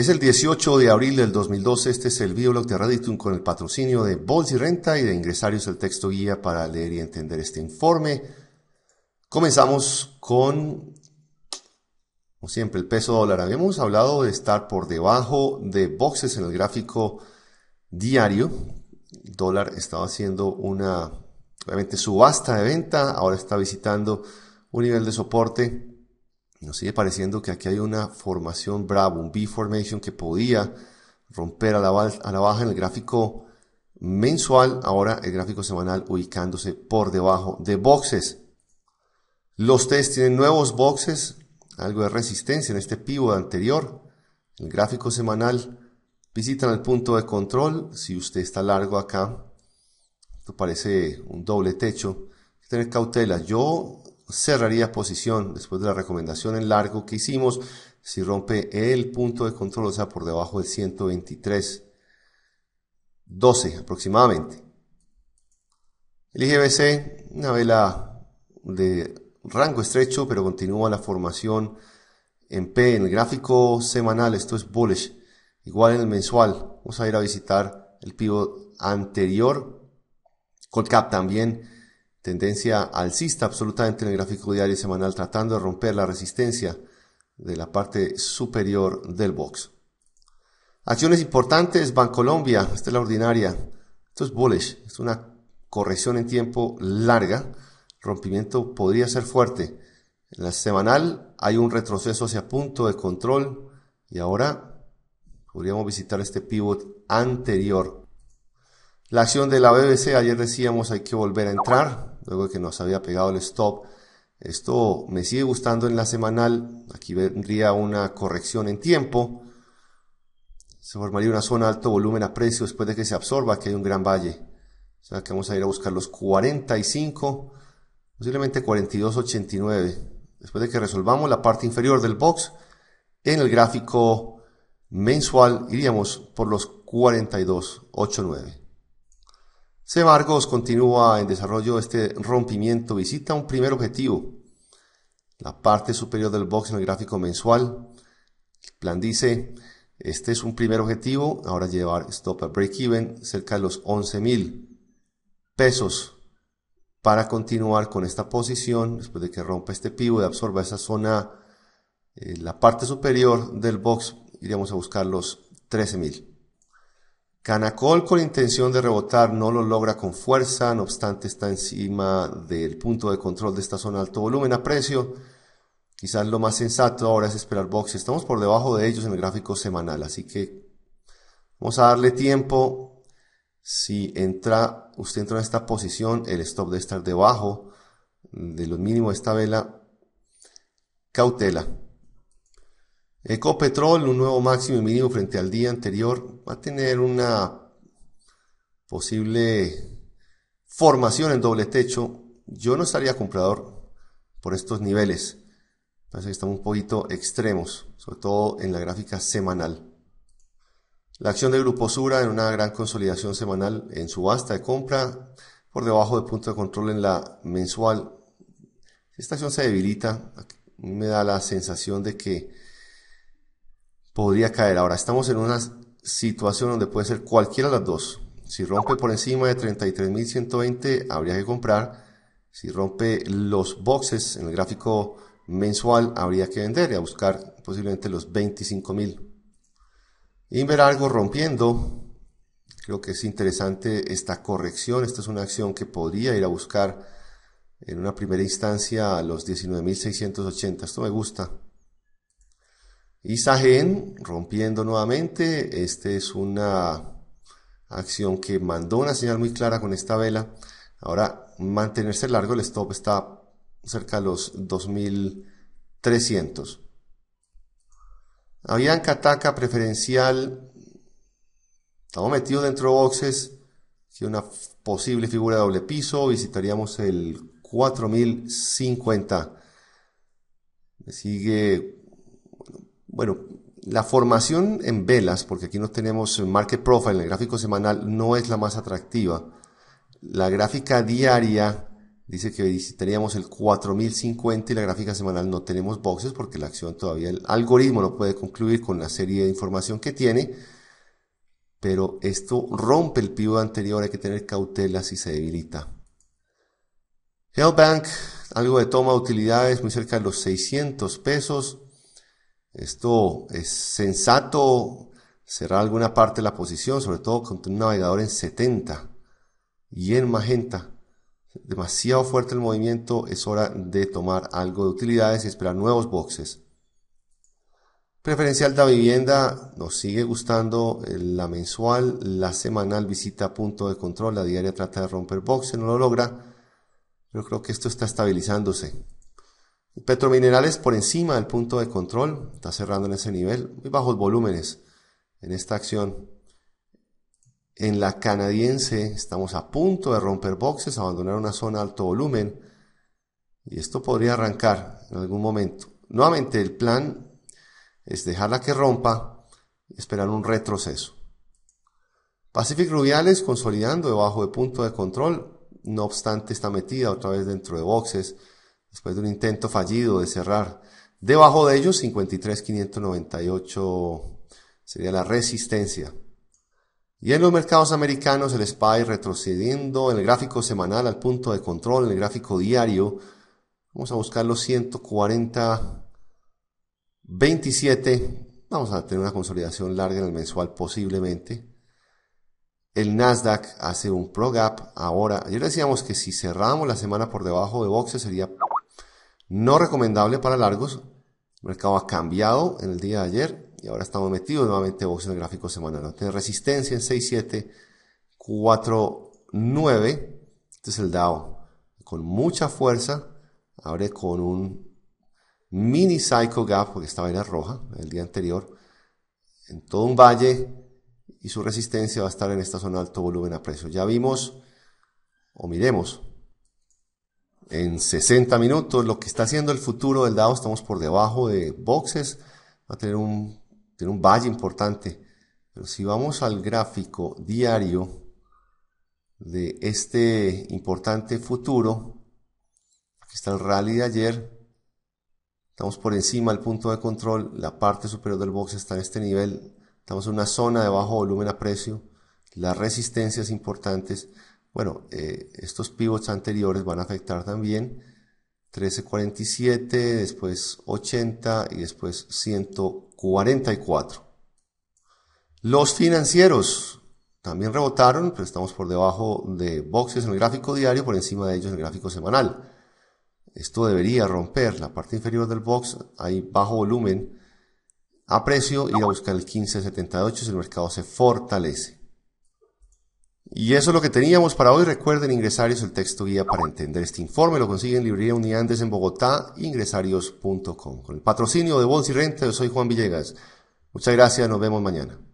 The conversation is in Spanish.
Es el 18 de abril del 2012, este es el videoblog de Reddit con el patrocinio de Bols y Renta y de Ingresarios el texto guía para leer y entender este informe. Comenzamos con, como siempre, el peso dólar. Habíamos hablado de estar por debajo de boxes en el gráfico diario. El dólar estaba haciendo una, obviamente, subasta de venta, ahora está visitando un nivel de soporte nos sigue pareciendo que aquí hay una formación Bravo, un B-formation que podía romper a la, baja en el gráfico mensual, ahora el gráfico semanal ubicándose por debajo de boxes. Los test tienen nuevos boxes, algo de resistencia en este pivot anterior. El gráfico semanal visitan el punto de control. Si usted está largo acá, esto parece un doble techo. tener cautela. Yo cerraría posición después de la recomendación en largo que hicimos si rompe el punto de control, o sea, por debajo del 123, 12 aproximadamente. El IGBC, una vela de rango estrecho, pero continúa la formación en P, en el gráfico semanal, esto es bullish, igual en el mensual, vamos a ir a visitar el pivo anterior, Colcap también, tendencia alcista absolutamente en el gráfico diario y semanal tratando de romper la resistencia de la parte superior del box. Acciones importantes, Bancolombia, esta es la ordinaria, esto es bullish, es una corrección en tiempo larga, rompimiento podría ser fuerte. En la semanal hay un retroceso hacia punto de control y ahora podríamos visitar este pivot anterior la acción de la BBC, ayer decíamos hay que volver a entrar, luego que nos había pegado el stop. Esto me sigue gustando en la semanal, aquí vendría una corrección en tiempo. Se formaría una zona de alto volumen a precio después de que se absorba, que hay un gran valle. O sea que vamos a ir a buscar los 45, posiblemente 42.89. Después de que resolvamos la parte inferior del box, en el gráfico mensual iríamos por los 42.89. C. continúa en desarrollo este rompimiento, visita un primer objetivo, la parte superior del box en el gráfico mensual. El plan dice, este es un primer objetivo, ahora llevar stop a break-even cerca de los 11 mil pesos para continuar con esta posición después de que rompa este pivo y absorba esa zona, eh, la parte superior del box, iríamos a buscar los 13 mil. Canacol con intención de rebotar no lo logra con fuerza, no obstante está encima del punto de control de esta zona de alto volumen a precio. Quizás lo más sensato ahora es esperar box. Estamos por debajo de ellos en el gráfico semanal, así que vamos a darle tiempo. Si entra, usted entra en esta posición, el stop debe estar debajo de lo mínimo de esta vela. Cautela. Ecopetrol, un nuevo máximo y mínimo frente al día anterior, va a tener una posible formación en doble techo. Yo no estaría comprador por estos niveles. Parece que estamos un poquito extremos, sobre todo en la gráfica semanal. La acción de Grupo Sura en una gran consolidación semanal en subasta de compra por debajo del punto de control en la mensual. Esta acción se debilita. me da la sensación de que podría caer. Ahora, estamos en una situación donde puede ser cualquiera de las dos. Si rompe por encima de 33.120, habría que comprar. Si rompe los boxes en el gráfico mensual, habría que vender y a buscar posiblemente los 25.000. Y ver algo rompiendo. Creo que es interesante esta corrección. Esta es una acción que podría ir a buscar en una primera instancia a los 19.680. Esto me gusta. Y rompiendo nuevamente, esta es una acción que mandó una señal muy clara con esta vela. Ahora, mantenerse largo, el stop está cerca de los 2300. Avianca ataca preferencial. Estamos metidos dentro de boxes. Si una posible figura de doble piso, visitaríamos el 4050. sigue bueno, la formación en velas, porque aquí no tenemos market profile en el gráfico semanal, no es la más atractiva. La gráfica diaria dice que teníamos el 4050 y la gráfica semanal no tenemos boxes porque la acción todavía, el algoritmo no puede concluir con la serie de información que tiene. Pero esto rompe el pivot anterior, hay que tener cautela si se debilita. Bank, algo de toma de utilidades muy cerca de los 600 pesos esto es sensato cerrar alguna parte de la posición, sobre todo con un navegador en 70 y en magenta. Demasiado fuerte el movimiento, es hora de tomar algo de utilidades y esperar nuevos boxes. Preferencial de vivienda, nos sigue gustando eh, la mensual, la semanal visita punto de control, la diaria trata de romper boxes, no lo logra. Yo creo que esto está estabilizándose. Petrominerales por encima del punto de control, está cerrando en ese nivel, muy bajos volúmenes en esta acción. En la canadiense estamos a punto de romper boxes, abandonar una zona alto volumen y esto podría arrancar en algún momento. Nuevamente el plan es dejarla que rompa y esperar un retroceso. Pacific Rubiales consolidando debajo de punto de control, no obstante está metida otra vez dentro de boxes después de un intento fallido de cerrar. Debajo de ellos, 53,598 sería la resistencia. Y en los mercados americanos, el SPY retrocediendo en el gráfico semanal al punto de control, en el gráfico diario. Vamos a buscar los 140, 27. Vamos a tener una consolidación larga en el mensual posiblemente. El Nasdaq hace un pro gap ahora. Ayer decíamos que si cerramos la semana por debajo de boxes sería no recomendable para largos. El mercado ha cambiado en el día de ayer y ahora estamos metidos nuevamente en el gráfico semanal. Tiene resistencia en 6.749, 9. Este es el DAO. Con mucha fuerza, abre con un mini psycho gap, porque en la roja el día anterior, en todo un valle y su resistencia va a estar en esta zona de alto volumen a precio. Ya vimos o miremos en 60 minutos. Lo que está haciendo el futuro del DAO, estamos por debajo de boxes, va a tener un, tener un valle importante. Pero si vamos al gráfico diario de este importante futuro, aquí está el rally de ayer, estamos por encima del punto de control, la parte superior del box está en este nivel, estamos en una zona de bajo volumen a precio, las resistencias importantes, bueno, eh, estos pivots anteriores van a afectar también 1347, después 80 y después 144. Los financieros también rebotaron, pero estamos por debajo de boxes en el gráfico diario, por encima de ellos en el gráfico semanal. Esto debería romper la parte inferior del box, hay bajo volumen a precio, ir a buscar el 1578 si el mercado se fortalece. Y eso es lo que teníamos para hoy. Recuerden ingresarios, el texto guía para entender este informe. Lo consiguen Librería Uniandes en Bogotá, ingresarios.com. Con el patrocinio de Bols y Renta, yo soy Juan Villegas. Muchas gracias, nos vemos mañana.